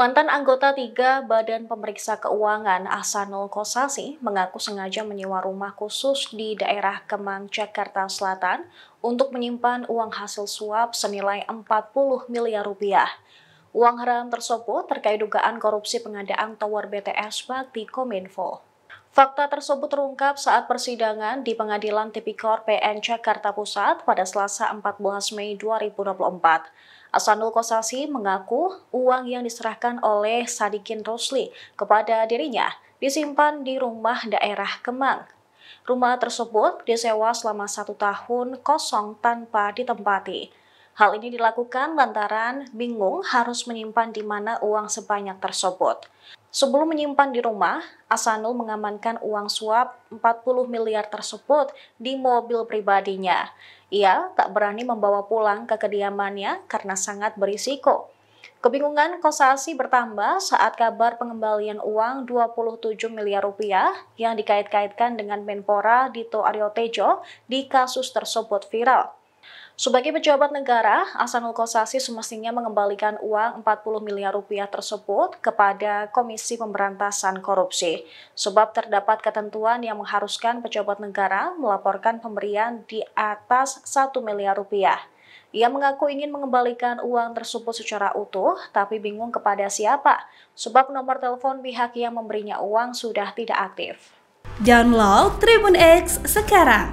Mantan anggota tiga Badan Pemeriksa Keuangan Asanul Kosasi mengaku sengaja menyewa rumah khusus di daerah Kemang, Jakarta Selatan untuk menyimpan uang hasil suap senilai 40 miliar rupiah. Uang haram tersebut terkait dugaan korupsi pengadaan tower BTS Bakti Kominfo. Fakta tersebut terungkap saat persidangan di Pengadilan Tipikor PN Jakarta Pusat pada Selasa 14 Mei 2024. Asanul Kosasi mengaku uang yang diserahkan oleh Sadikin Rosli kepada dirinya disimpan di rumah daerah Kemang. Rumah tersebut disewa selama satu tahun kosong tanpa ditempati. Hal ini dilakukan lantaran bingung harus menyimpan di mana uang sebanyak tersebut. Sebelum menyimpan di rumah, Asanul mengamankan uang suap 40 miliar tersebut di mobil pribadinya. Ia tak berani membawa pulang ke kediamannya karena sangat berisiko. Kebingungan Kosasi bertambah saat kabar pengembalian uang 27 miliar rupiah yang dikait-kaitkan dengan Menpora Dito Aryo Tejo di kasus tersebut viral. Sebagai pejabat negara, Asanul Kosasi semestinya mengembalikan uang 40 miliar rupiah tersebut kepada Komisi Pemberantasan Korupsi, sebab terdapat ketentuan yang mengharuskan pejabat negara melaporkan pemberian di atas 1 miliar rupiah. Ia mengaku ingin mengembalikan uang tersebut secara utuh, tapi bingung kepada siapa, sebab nomor telepon pihak yang memberinya uang sudah tidak aktif. Download Tribun X sekarang